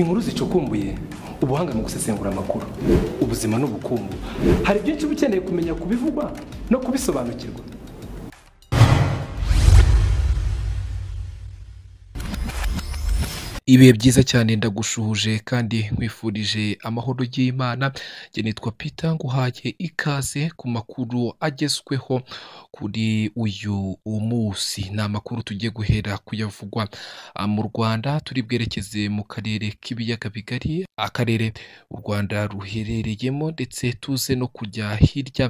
inkuru zicukumbuye ubuhanga mu gusesengura amakuru ubuzima n'ubukungu hari byinshi uba ukeneye kumenya kubivugwa no kubisobanukirwa ibihe byiza cyane ndagushuhuje kandi nkwifurije amahoro y'imana njye nitwa Peter nguhaye ikaze ku makuru agezweho kuri uyu munsi ni amakuru tujye guhera kuyavugwa ah, mu rwanda turi bwerekeze mu karere k'ibiyaga bigari akarere u rwanda ruherereyemo ndetse tuze no kujya hirya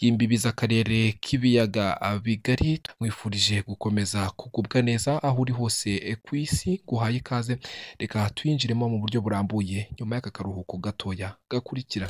y'imbibi z'akarere k'ibiyaga ah, bigari mwifurije gukomeza kugubwa neza aho uri hose eh, ku isi guhaye ikaze reka tuyinjiremo mu buryo burambuye nyuma y'aka karuhuko gatoya gakurikira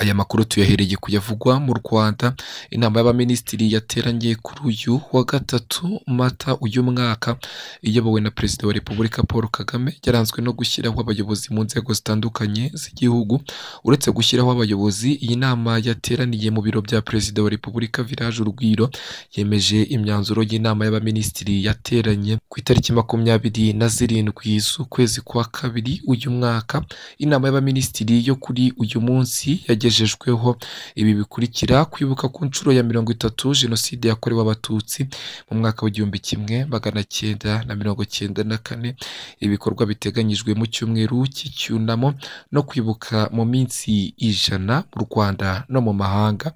Aya makuru tuyahereye kuyavugwa mu Rwanda, inama y'abaminisitiri yateranye kuri uyu wa gatatu Mata uyu mwaka, iyobowe na Perezida wa Repubulika Paul Kagame, yaranzwe no gushyiraho abayobozi mu nzego zitandukanye z'igihugu, uretse gushyiraho abayobozi, iyi nama yateraniye mu biro bya Perezida wa Repubulika Village Urugwiro, yemeje imyanzuro y'inama y'abaminisitiri yateranye ku itariki makumyabiri na zirindwi z'ukwezi kwa kabiri uyu mwaka, inama y'abaminisitiri yo kuri uyu munsi yageze bagejejweho ibi bikurikira kwibuka ku nshuro ya mirongo itatu jenoside yakorewe abatutsi mu mwaka w'igihumbi kimwe magana cyenda na mirongo cyenda na kane ibikorwa biteganyijwe mu cyumweru cy'icyunamo no kwibuka mu minsi ijana mu rwanda no mu mahanga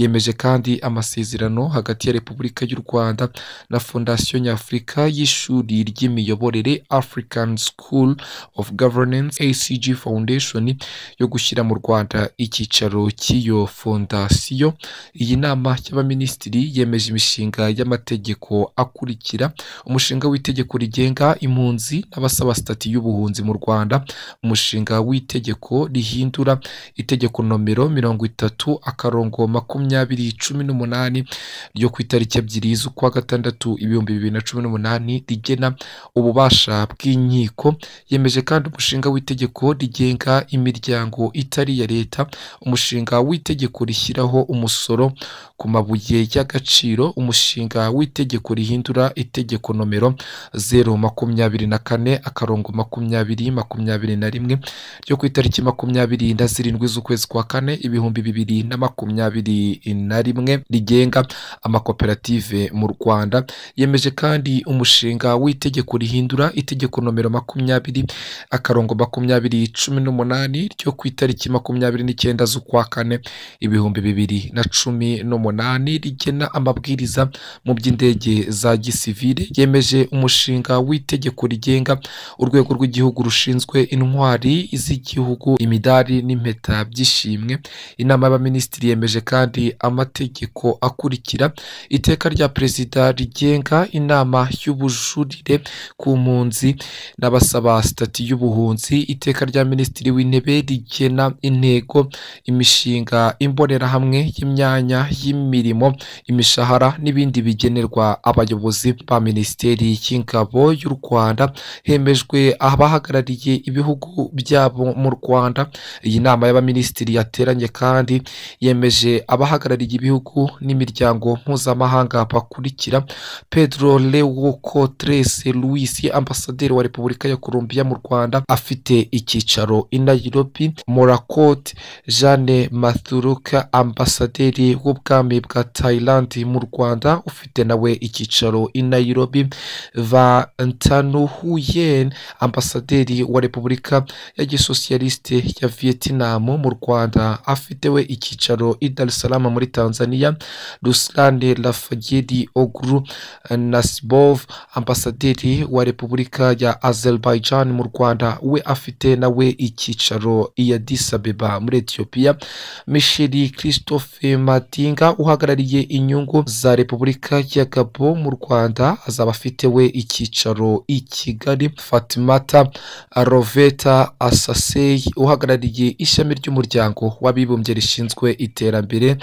yemeje kandi amasezerano hagati ya repubulika y'u rwanda na fondasiyo nyafurika y'ishuri ry'imiyoborere african school of governance acg foundation yo gushyira mu rwanda icyiciro cyicaro cy'iyo fondasiyo iyi nama y'abaminisitiri yemeje imishinga y'amategeko akurikira umushinga w'itegeko rigenga impunzi n'abasaba sitati y'ubuhunzi mu rwanda umushinga w'itegeko rihindura itegeko nomero mirongo itatu akarongo makumyabiri cumi n'umunani ryo ku itariki ebyiri z'ukwa gatandatu ibihumbi bibiri na cumi n'umunani rigena ububasha bw'inkiko yemeje kandi umushinga w'itegeko rigenga imiryango itari iya leta umushinga w'itegeko rishyiraho umusoro ku mabuye y'agaciro umushinga w'itegeko rihindura itegeko nomero zeru makumyabiri na kane akarongo makumyabiri makumyabiri na rimwe ryo ku itariki makumyabiri na zirindwi z'ukwezi kwa kane ibihumbi bibiri na makumyabiri na rimwe rigenga amakoperative mu rwanda yemeje kandi umushinga w'itegeko rihindura itegeko nomero makumyabiri akarongo makumyabiri cumi n'umunani ryo ku itariki makumyabiri n'icyenda z'ukwezi z'ukwa kane ibihumbi bibiri na cumi n'umunani rigena amabwiriza mu by'indege za gisivile yemeje umushinga w'itegeko rigenga urwego rw'igihugu rushinzwe intwari z'igihugu imidari n'impeta by'ishimwe inama y'abaminisitiri yemeje kandi amategeko akurikira iteka rya perezida rigenga inama y'ubujurire ku mpunzi n'abasaba sitati y'ubuhunzi iteka rya minisitiri w'intebe rigena intego imishinga imbonerahamwe y'imyanya y'imirimo imishahara n'ibindi bigenerwa abayobozi ba minisiteri y'ingabo y'u rwanda hemejwe abahagarariye ibihugu byabo mu rwanda iyi nama y'abaminisitiri yateranye kandi yemeje abahagarariye ibihugu n'imiryango mpuzamahanga bakurikira pedro lewo cotrese louise ambasaderi wa repubulika ya colombia mu rwanda afite icyicaro i nairobi morakote jean Jane Mathuruka ambasaderi w'ubwami bwa Thailand mu Rwanda ufite nawe icyicaro i Nairobi va Ntanu ambasaderi wa Repubulika ya Gisosiyalisite ya Vietnam mu Rwanda afite we icyicaro i Dar es Salaam muri Tanzania Ruslan Lafagedi Ogru Nasibov ambasaderi wa Repubulika ya Azerbaijan mu Rwanda we afite nawe icyicaro i Addis Abeba muri Ethiopia Ethiopia Michel Christophe Matinga uhagarariye inyungu za Repubulika ya Gabo mu Rwanda azaba afitewe icyicaro i Kigali Fatimata Roveta Asasei uhagarariye ishami ry'umuryango w'abibumbye rishinzwe iterambere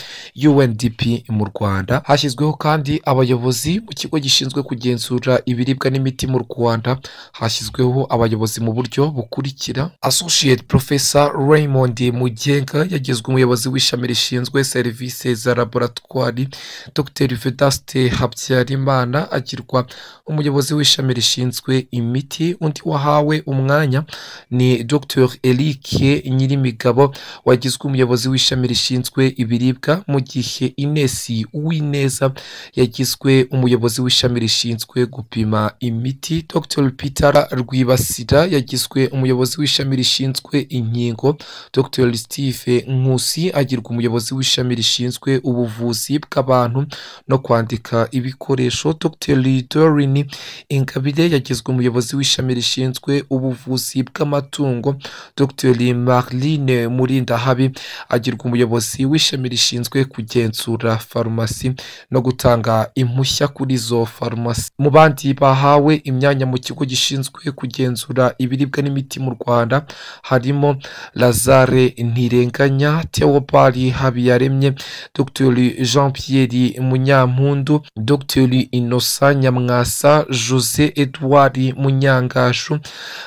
UNDP mu Rwanda hashyizweho kandi abayobozi mu kigo gishinzwe kugenzura ibiribwa n'imiti mu Rwanda hashyizweho abayobozi mu buryo bukurikira Associate Professor Raymond Mugenga yagizwe umuyobozi w'ishami rishinzwe serivisi za laboratwari dr vedaste habyarimana agirwa umuyobozi w'ishami rishinzwe imiti undi wahawe umwanya ni dr erike nyirimigabo wagizwe umuyobozi w'ishami rishinzwe ibiribwa mu gihe inesi uwineza yagizwe umuyobozi w'ishami rishinzwe gupima imiti dr pitara rwibasira yagizwe umuyobozi w'ishami rishinzwe inkingo dr steve Nkusi agirwa umuyobozi w'ishami rishinzwe ubuvuzi bw'abantu no kwandika ibikoresho Dr Dorine Ingabire yagizwe umuyobozi w'ishami rishinzwe ubuvuzi bw'amatungo Dr Marline Murindahabi agirwa umuyobozi w'ishami rishinzwe kugenzura farumasi no gutanga impushya kuri izo farumasi mu bandi bahawe imyanya mu kigo gishinzwe kugenzura ibiribwa n'imiti mu Rwanda harimo Lazare Ntirenganya Muriganya Theobald Habiyaremye Dr Jean Pierre Munyampundu Dr Innocent Nyamwasa José Edouard Munyangashu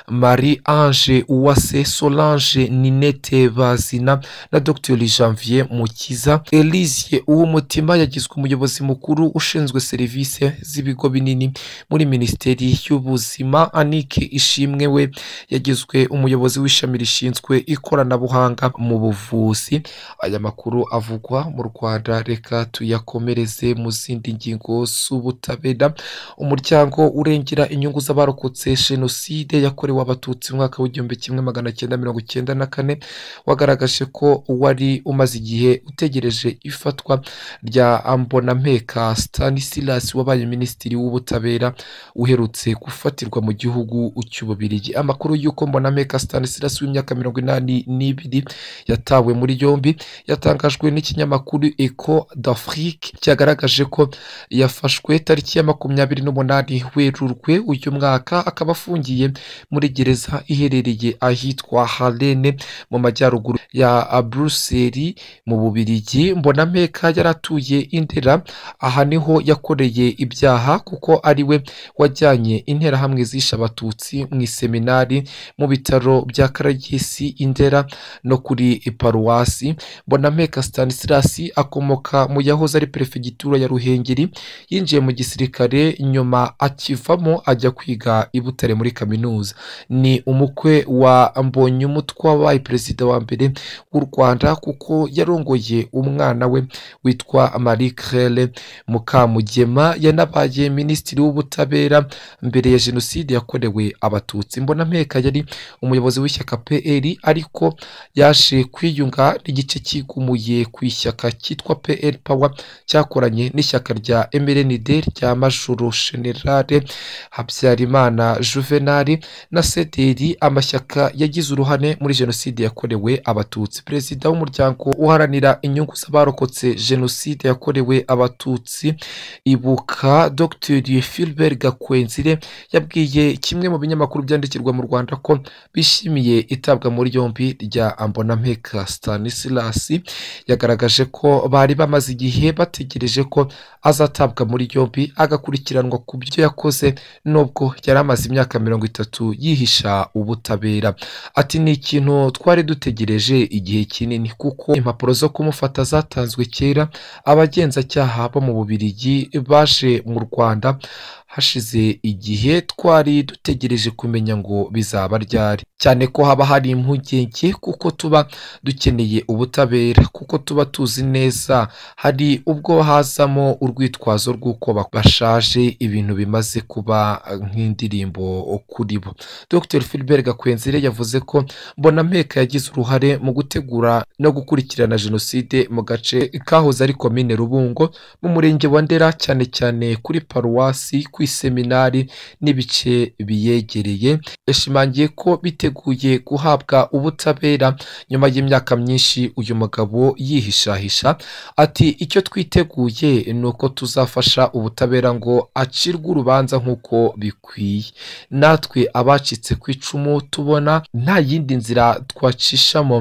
Marie Ange Uwase Solange Ninete Bazina na Dr Janvier Mukiza Elise Uwumutima yagizwe umuyobozi mukuru ushinzwe serivisi z'ibigo binini muri Minisiteri y'Ubuzima Anike Ishimwe we yagizwe umuyobozi w'ishami rishinzwe ikoranabuhanga mu buvuzi ubuvuzi aya makuru avugwa mu rwanda reka tuyakomereze mu zindi ngingo z'ubutabera umuryango urengera inyungu z'abarokotse jenoside yakorewe abatutsi mu mwaka w'igihumbi kimwe magana cyenda mirongo icyenda na kane wagaragaje ko wari umaze igihe utegereje ifatwa rya ambonampeka stanisilasi wabaye minisitiri w'ubutabera uherutse gufatirwa mu gihugu cy'ububirigi amakuru y'uko mbonampeka stanisilasi w'imyaka mirongo inani n'ibiri yatawe yatawe muri yombi yatangajwe n'ikinyamakuru Eco d'afrique cyagaragaje ko yafashwe tariki ya makumyabiri n'umunani werurwe uyu mwaka akaba afungiye muri gereza iherereye ahitwa harene mu majyaruguru ya buruseli mu bubirigi mbona yari yaratuye indera aha niho yakoreye ibyaha kuko ari we wajyanye interahamwe zishe abatutsi mu iseminari mu bitaro bya karagisi indera no kuri ipa paruwasi bonameka stanislas akomoka mu yahoze ari perefegitura ya ruhengeri yinjiye mu gisirikare nyuma akivamo ajya kwiga i butare muri kaminuza ni umukwe wa mbonyumutwa wabaye perezida wa mbere w'u rwanda kuko yarongoye umwana we witwa marie claire mukamugema yanabaye minisitiri w'ubutabera mbere ya jenoside yakorewe abatutsi mbona yari umuyobozi w'ishyaka pr ariko yaje kwiga biyunga n'igice cyigumuye ku ishyaka cyitwa PL Power cyakoranye n'ishyaka rya MLND rya Majoro Generale Habyarimana Juvenal na CDR amashyaka yagize uruhare muri jenoside yakorewe abatutsi perezida w'umuryango uharanira inyungu z'abarokotse jenoside yakorewe abatutsi ibuka Dr Philbert Gakwenzire yabwiye kimwe mu binyamakuru byandikirwa mu Rwanda ko bishimiye itabwa muri yombi rya Ambonampeka Stanislas yagaragaje ko bari bamaze igihe bategereje ko azatabwa muri yombi agakurikiranwa ku byo yakoze nubwo yari amaze imyaka mirongo itatu yihisha ubutabera ati ni ikintu twari dutegereje igihe kinini kuko impapuro zo kumufata zatanzwe kera abagenzacyaha bo mu bubirigi baje mu rwanda hashize igihe twari dutegereje kumenya ngo bizaba ryari cyane ko haba hari impungenge kuko tuba dukeneye ubutabera kuko tuba tuzi neza hari ubwo hazamo urwitwazo rw'uko bashaje ibintu bimaze kuba nk'indirimbo kuri bo dr philbert gakwenzire yavuze ko mbonameka yagize uruhare mu gutegura no gukurikirana jenoside mu gace kahoze ari komine rubungo mu murenge wa ndera cyane cyane kuri paruwasi kw'iseminari n'ibice biyegereye yashimangiye ko biteguye guhabwa ubutabera nyuma y'imyaka myinshi uyu mugabo yihishahisha ati icyo twiteguye ni uko tuzafasha ubutabera ngo acirwe urubanza nk'uko bikwiye natwe abacitse ku icumu tubona nta yindi nzira twacishamo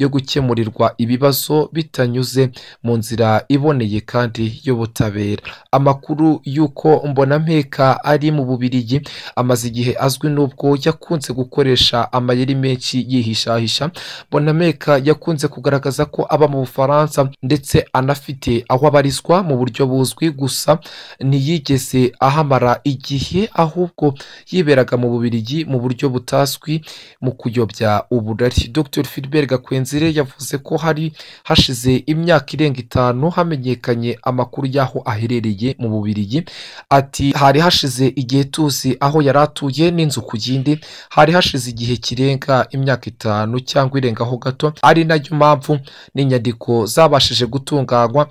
yo gukemurirwa ibibazo bitanyuze mu nzira iboneye kandi y'ubutabera amakuru y'uko mbona w'umunyamerika ari mu bubirigi amaze igihe azwi n'ubwo yakunze gukoresha amayeri menshi yihishahisha bonameka yakunze kugaragaza ko aba mu bufaransa ndetse anafite aho abarizwa mu buryo buzwi gusa ntiyigeze ahamara igihe ahubwo yiberaga mu bubirigi mu buryo butazwi mu kuyobya uburari dr philbert gakwenzire yavuze ko hari hashize imyaka irenga itanu hamenyekanye amakuru y'aho aherereye mu bubirigi ati hari hari hashize igihe tuzi aho yari atuye n'inzu ku yindi hari hashize igihe kirenga imyaka itanu cyangwa irengaho gato ari nayo mpamvu n'inyandiko zabashije gutunganywa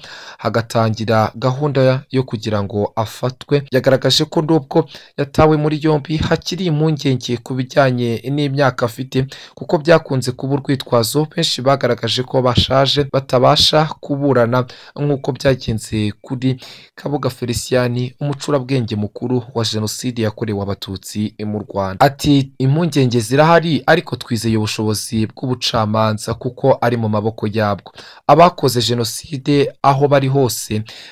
hagatangira gahunda yo kugira ngo afatwe yagaragaje ko nubwo yatawe muri yombi hakiri impungenge ku bijyanye n'imyaka afite kuko byakunze kuba urwitwazo benshi bagaragaje ko bashaje batabasha kuburana nk'uko byagenze kuri kabuga felicien umucurabwenge mu mukuru wa jenoside yakorewe abatutsi mu rwanda ati impungenge zirahari ariko twizeye ubushobozi bw'ubucamanza kuko ari mu maboko yabwo abakoze jenoside aho bari hose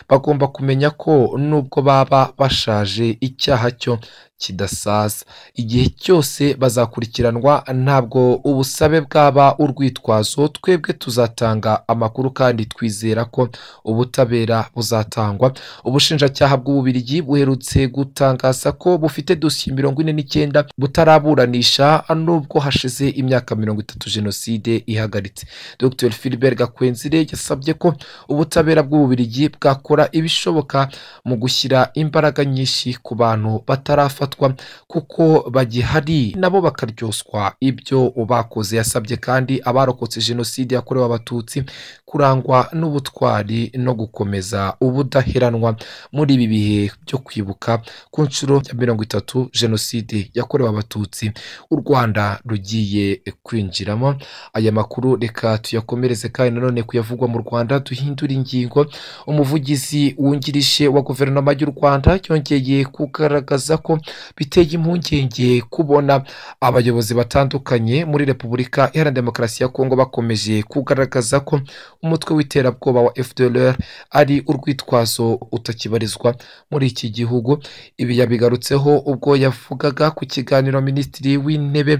bagomba kumenya ko nubwo baba bashaje icyaha cyo kidasaza igihe cyose bazakurikiranwa ntabwo ubusabe bwaba urwitwazo twebwe tuzatanga amakuru kandi twizera ko ubutabera buzatangwa ubushinjacyaha bw'ububirigi buherutse gutangaza ko bufite dosiye mirongo ine n'icyenda butaraburanisha nubwo hashize imyaka mirongo itatu jenoside ihagaritse dr philbert gakwenzire yasabye ko ubutabera bw'ububirigi bwakora ibishoboka mu gushyira imbaraga nyinshi ku bantu batarafata gufatwa kuko bagihari nabo bakaryoswa ibyo bakoze yasabye kandi abarokotse jenoside yakorewe abatutsi kurangwa n'ubutwari no gukomeza ubudaheranwa muri ibi bihe byo kwibuka ku nshuro ya mirongo itatu jenoside yakorewe abatutsi u rwanda rugiye kwinjiramo aya makuru reka tuyakomereze kandi nanone kuyavugwa mu rwanda duhindura ingingo umuvugizi wungirije wa guverinoma y'u rwanda yongeye kugaragaza ko biteye impungenge kubona abayobozi batandukanye muri repubulika iharanira demokarasi ya kongo bakomeje kugaragaza ko umutwe w'iterabwoba wa fdr ari urwitwazo utakibarizwa muri iki gihugu ibi yabigarutseho ubwo yavugaga ku kiganiro minisitiri w'intebe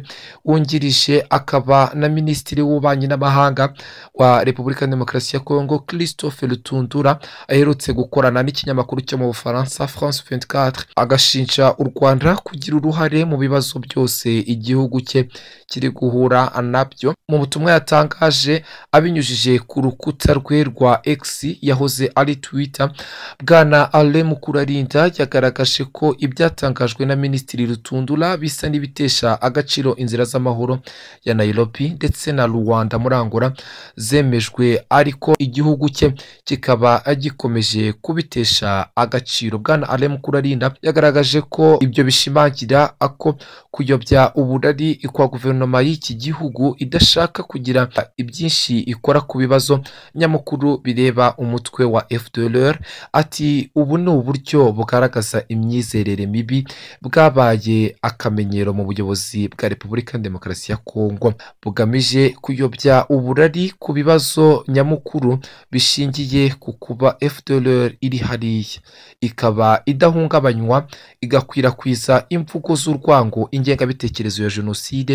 wungirije akaba na minisitiri w'ububanyi n'amahanga wa repubulika ya demokarasi ya kongo christophe rutundura aherutse gukorana n'ikinyamakuru cyo mu bufaransa france 24 agashinja Rwanda rwanda kugira uruhare mu bibazo byose igihugu cye kiri guhura nabyo mu butumwa yatangaje abinyujije ku rukuta rwe rwa x yahoze ari twita bwana ale mukurarinda yagaragaje ko ibyatangajwe na minisitiri rutundura bisa n'ibitesha agaciro inzira z'amahoro ya nairobi ndetse na rwanda muri zemejwe ariko igihugu cye kikaba gikomeje kubitesha agaciro bwana ale mukurarinda yagaragaje ko ibyo ibyo bishimangira ko kuyobya ubunani kwa guverinoma y'iki gihugu idashaka kugira ibyinshi ikora ku bibazo nyamukuru bireba umutwe wa FDLR ati ubu ni uburyo bugaragaza imyizerere mibi bwabaye akamenyero mu buyobozi bwa Repubulika ya Demokarasi ya Kongo bugamije kuyobya uburari ku bibazo nyamukuru bishingiye ku kuba FDLR iri hariya ikaba idahungabanywa igakwirakwira kwisa imvugo z'urwango ingengabitekerezo ya jenoside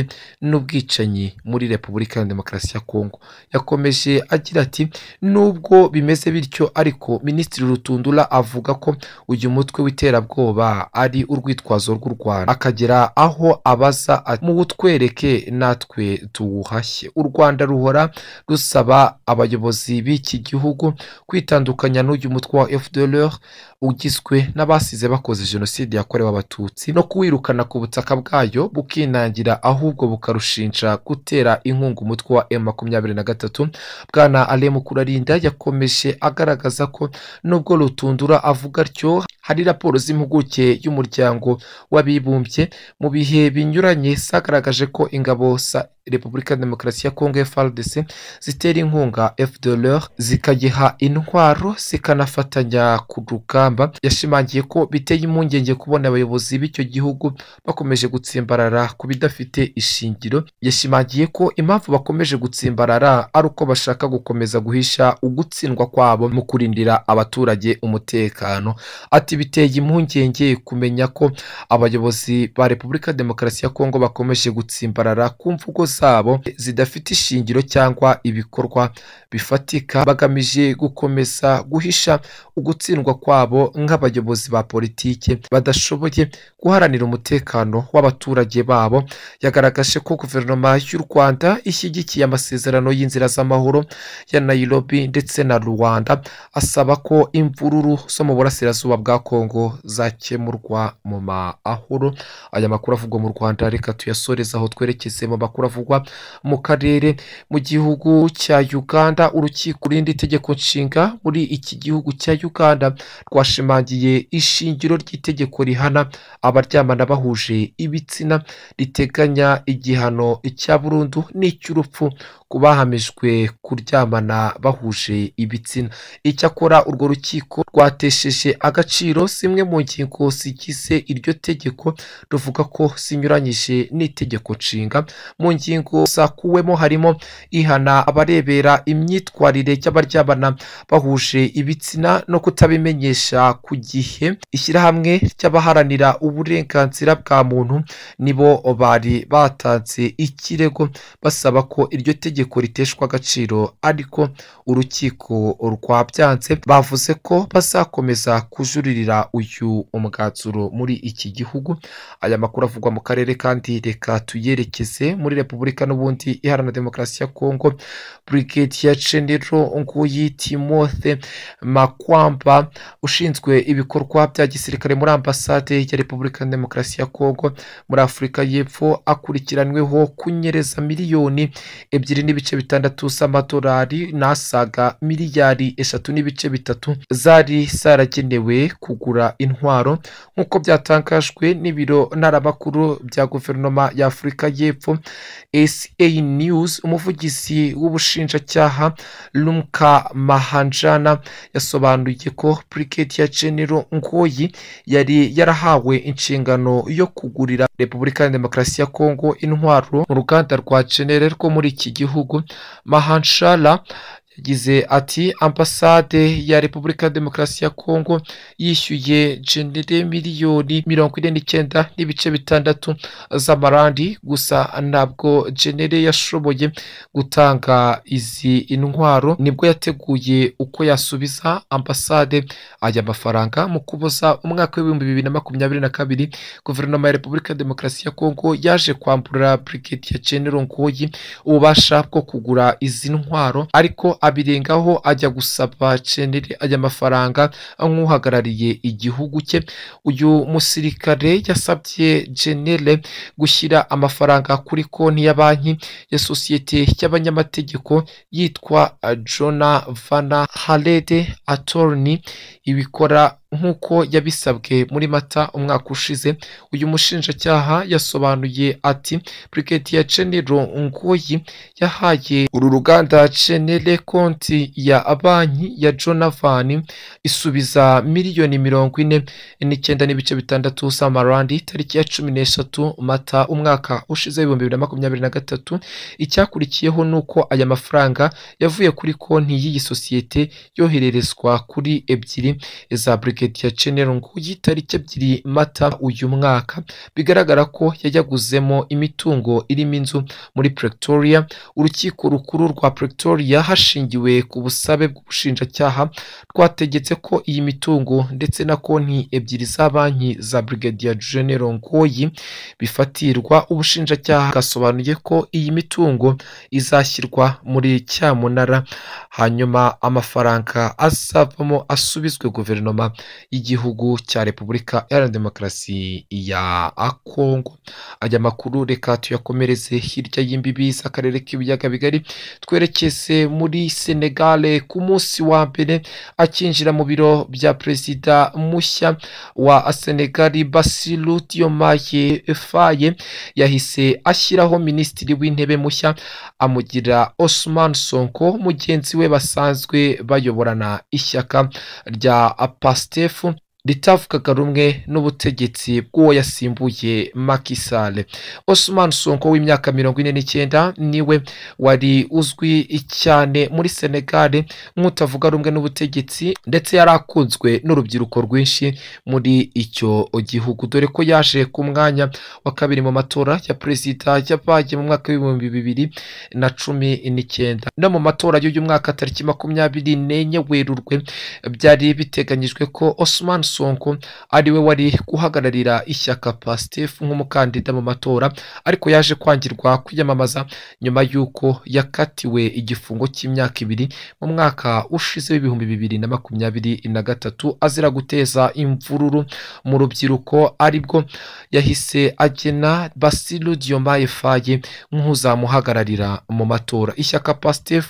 n'ubwicanyi muri repubulika ya demokarasi ya kongo yakomeje agira ati nubwo bimeze bityo ariko minisitiri rutundura avuga ko uyu mutwe w'iterabwoba ari urwitwazo rw'u rwanda akagera aho abaza muwutwereke natwe tuwuhashye u rwanda ruhora rusaba abayobozi b'iki gihugu kwitandukanya n'uyu mutwe wa fdr ugizwe n'abasize bakoze jenoside yakorewe abatutsi no kuwirukana ku butaka bwayo bukinangira ahubwo bukarushinja gutera inkunga umutwe wa emu makumyabiri na gatatu bwana alemu kurarinda yakomeje agaragaza ko nubwo rutundura avuga atyo hari raporo z'impuguke y'umuryango w'abibumbye mu bihe binyuranye zagaragaje ko ingabo za repubulika ya demokarasi ya kongo frdc zitera inkunga fdlr zikagiha intwaro zikanafatanya ku rugamba yashimangiye ko biteye impungenge kubona abayobozi b'icyo gihugu bakomeje gutsimbarara ku bidafite ishingiro yashimangiye ko impamvu bakomeje gutsimbarara ari uko bashaka gukomeza guhisha ugutsindwa kwabo mu kurindira abaturage umutekano ati ati biteye impungenge kumenya ko abayobozi ba repubulika demokarasi ya kongo bakomeje gutsimbarara ku mvugo zabo zidafite ishingiro cyangwa ibikorwa bifatika bagamije gukomeza guhisha ugutsindwa kwabo nk'abayobozi ba politiki badashoboye guharanira umutekano w'abaturage babo yagaragaje ko guverinoma y'u rwanda ishyigikiye amasezerano y'inzira z'amahoro ya nayirobi ndetse na rwanda asaba ko imvururu zo mu burasirazuba bwa Congo zakemurwa mu mahoro aya makuru avugwa mu rwanda reka tuyasoreze aho twerekeze mu makuru avugwa mu karere mu gihugu cya uganda urukiko rindi tegeko nshinga muri iki gihugu cya uganda rwashimangiye ishingiro ry'itegeko rihana abaryamana bahuje ibitsina riteganya igihano icya burundu n'icy'urupfu ku bahamijwe kuryamana bahuje ibitsina icyakora urwo rukiko rwatesheje agaciro igiciro simwe mu ngingo zigize iryo tegeko ruvuga ko zinyuranyije n'itegeko nshinga mu ngingo zakuwemo harimo ihana abarebera imyitwarire y'abaryamana bahuje ibitsina no kutabimenyesha ku gihe ishyirahamwe ry'abaharanira uburenganzira bwa muntu nibo bari batanze ikirego basaba ko iryo tegeko riteshwa agaciro ariko urukiko rwabyanze bavuze ko bazakomeza kujurira gushikirira uyu umwanzuro muri iki gihugu aya makuru avugwa mu karere kandi reka tuyerekeze muri repubulika n'ubundi iharanira demokarasi ya kongo burigetiya cenero nguyi timothe makwamba ushinzwe ibikorwa bya gisirikare muri ambasade ya repubulika ya demokarasi ya kongo muri afurika y'epfo akurikiranyweho kunyereza miliyoni ebyiri n'ibice bitandatu z'amadolari n'asaga miliyari eshatu n'ibice bitatu zari zaragenewe ku kugura intwaro nk'uko byatangajwe n'ibiro ntaramakuru bya guverinoma ya afurika y'epfo sa news umuvugizi w'ubushinjacyaha rumka mahanjana yasobanuye ko buriketi ya genero ngoyi yari yarahawe inshingano yo kugurira repubulika ya demokarasi ya kongo intwaro mu ruganda rwa genero rwo muri iki gihugu mahanshara yagize ati ambasade ya repubulika ya demokarasi ya kongo yishyuye jenere miliyoni mirongo ine n'icyenda n'ibice bitandatu z'amarandi gusa ntabwo jenere yashoboye gutanga izi intwaro nibwo yateguye uko yasubiza ambasade aya mafaranga mu kuboza umwaka w'ibihumbi bibiri na makumyabiri na kabiri guverinoma ya repubulika ya demokarasi ya kongo yaje kwambura brigade ya jenero ngoyi ububasha bwo kugura izi ntwaro ariko abirengaho ajya gusaba ceneri ajya amafaranga nk'uhagarariye igihugu cye uyu musirikare yasabye jenere gushyira amafaranga kuri konti ya banki ya sosiyete y'abanyamategeko yitwa jona vana harede atoroni ibikora nk'uko yabisabwe muri mata umwaka ushize uyu mushinjacyaha yasobanuye ati burigadiya jenero ngoyi yahaye uru ruganda cenere konti ya banki ya jonathan isubiza miliyoni mirongo ine n'icyenda n'ibice bitandatu samarandi tariki ya cumi n'eshatu mata umwaka ushize ibihumbi bibiri na makumyabiri na gatatu icyakurikiyeho ni uko aya mafaranga yavuye kuri konti y'iyi sosiyete yohererezwa kuri ebyiri za burigadiya supermarket ya Cenerungu y'itariki ebyiri mata uyu mwaka bigaragara ko yajyaguzemo imitungo irimo inzu muri Pretoria urukiko rukuru rwa Pretoria hashingiwe ku busabe bw'ubushinjacyaha rwategetse ko iyi mitungo ndetse na konti ebyiri za banki za Brigadier General Ngoyi bifatirwa ubushinjacyaha bwasobanuye ko iyi mitungo izashyirwa muri cyamunara hanyuma amafaranga azavamo asubizwe guverinoma y'igihugu cya repubulika ya demokarasi ya kongo ajya makuru reka tuyakomereze hirya y'imbibi z'akarere k'ibiyaga bigari twerekeze muri senegale ku munsi wa mbere akinjira mu biro bya perezida mushya wa senegali basiru tiyomaye yahise ashyiraho minisitiri w'intebe mushya amugira osman sonko mugenzi we basanzwe bayoborana ishyaka rya pastefu ritafu rumwe n'ubutegetsi bw'uwo yasimbuye makisale Osman Sonko w'imyaka mirongo ine n'icyenda niwe wari uzwi cyane muri senegare nk'utavuga rumwe n'ubutegetsi ndetse yari akunzwe n'urubyiruko rwinshi muri icyo gihugu dore ko yaje ku mwanya wa kabiri mu matora ya perezida yabaye mu mwaka w'ibihumbi bibiri na cumi n'icyenda no mu matora y'uyu mwaka tariki makumyabiri n'enye werurwe byari biteganyijwe ko Osman Sonko ariwe wari guhagararira ishyaka Pastef nk'umukandida mu matora ariko yaje kwangirwa kwiyamamaza nyuma y'uko yakatiwe igifungo cy'imyaka ibiri mu mwaka ushize w'ibihumbi bibiri na makumyabiri na gatatu azira guteza imvururu mu rubyiruko aribwo yahise agena Basiru Diomaye Faye nk'uzamuhagararira mu matora ishyaka Pastef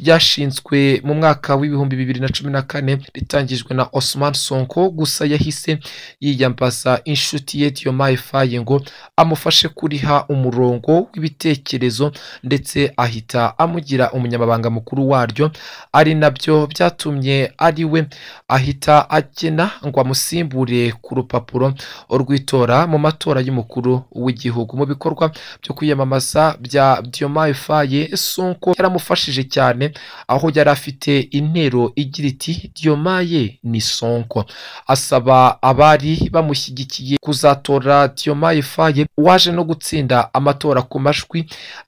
ryashinzwe mu mwaka w'ibihumbi bibiri na cumi na kane ritangijwe na Osman Sonko gusa yahise yiyambaza inshuti ye Diomaye ngo amufashe kuriha umurongo w'ibitekerezo ndetse ahita amugira umunyamabanga mukuru waryo ari nabyo byatumye ari we ahita agena ngo amusimbure ku rupapuro rw'itora mu matora y'umukuru w'igihugu mu bikorwa byo kwiyamamaza bya Diomaye Faye Sonko yaramufashije cyane aho yari afite intero igira iti Diomaye ni Sonko asaba abari bamushyigikiye kuzatora Tiyoma Efaye waje no gutsinda amatora ku majwi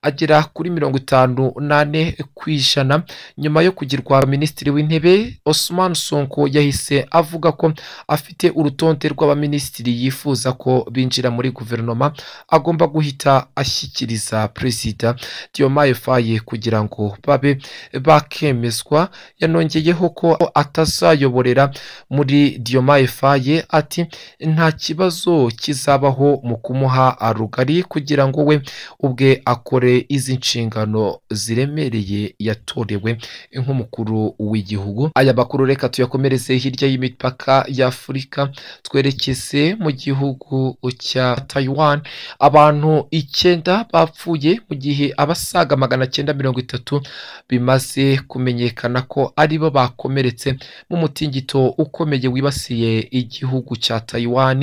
agera kuri mirongo itanu n'ane ku ijana nyuma yo kugirwa minisitiri w'intebe Osman Sonko yahise avuga ko afite urutonde rw'abaminisitiri yifuza ko binjira muri guverinoma agomba guhita ashyikiriza perezida Tiyoma Efaye kugira ngo babe bakemezwa yanongeyeho ko atazayoborera muri Diyoma mayifaye ati nta kibazo kizabaho mu kumuha rugari kugira ngo we ubwe akore izi nshingano ziremereye yatorewe nk'umukuru w'igihugu aya makuru reka tuyakomereze hirya y'imipaka y'afurika twerekeze mu gihugu cya Taiwan abantu icyenda bapfuye mu gihe abasaga magana cyenda mirongo itatu bimaze kumenyekana ko aribo bakomeretse mu mutingito ukomeye wibasiye igihugu cya Taiwan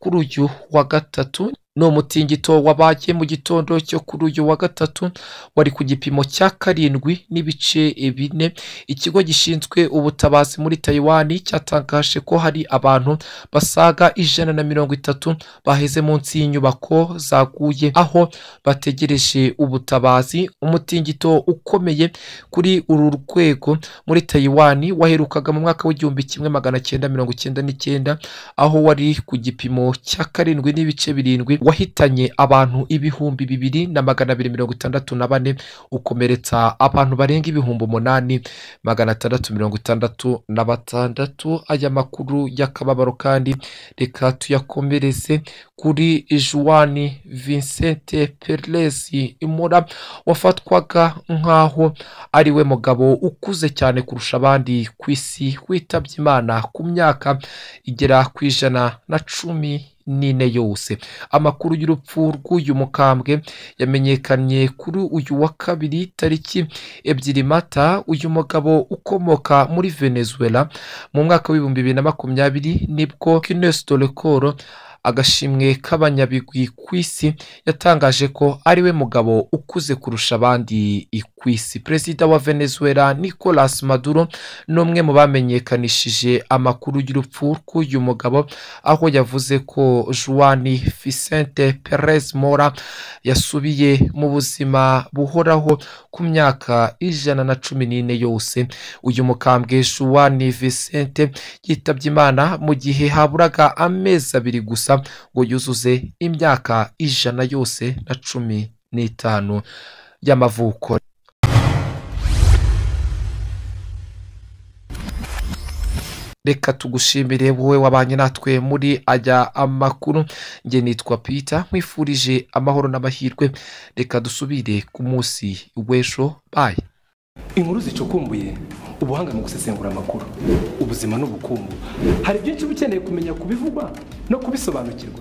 kuri uyu wa gatatu ni umutingito wabaye mu gitondo cyo kuri uyu wa gatatu wari ku gipimo cya karindwi n'ibice bine ikigo gishinzwe ubutabazi muri tayiwani cyatangaje ko hari abantu basaga ijana na mirongo itatu baheze munsi y'inyubako zaguye aho bategereje ubutabazi umutingito ukomeye kuri uru rwego muri tayiwani waherukaga mu mwaka w'igihumbi kimwe magana cyenda mirongo icyenda n'icyenda aho wari ku gipimo cya karindwi n'ibice birindwi wahitanye abantu ibihumbi bibiri na magana abiri mirongo itandatu na bane ukomeretsa abantu barenga ibihumbi umunani magana atandatu mirongo itandatu na batandatu aya makuru y'akababaro kandi reka tuyakomereze kuri juwani vincente pereresi imura wafatwaga nk'aho ari we mugabo ukuze cyane kurusha abandi ku isi witabye imana ku myaka igera ku ijana na cumi n'ine yose amakuru y'urupfu rw'uyu mukambwe yamenyekanye kuri uyu wa kabiri tariki ebyiri mata uyu mugabo ukomoka muri venezuela mu mwaka w'ibihumbi bibiri na makumyabiri nibwo kinesito rekoro agashimwe k'abanyabigwi ku isi yatangaje ko ari we mugabo ukuze kurusha abandi ku isi perezida wa venezuela nicolas maduro ni umwe mu bamenyekanishije amakuru y'urupfu rw'uyu mugabo aho yavuze ko Juani vicente perez mora yasubiye mu buzima buhoraho ku myaka ijana na cumi n'ine yose uyu mukambwe juan vicente yitabye imana mu gihe haburaga amezi abiri gusa gusa ngo yuzuze imyaka ijana yose na cumi n'itanu y'amavuko reka tugushimire wowe wabanye natwe muri aya amakuru nge nitwa pita nkwifurije amahoro n'amahirwe reka dusubire ku munsi w'ejo bayi inkuru zicukumbuye ubuhanga mu gusesengura amakuru ubuzima n'ubukungu hari byinshi uba ukeneye kumenya kubivugwa no kubisobanukirwa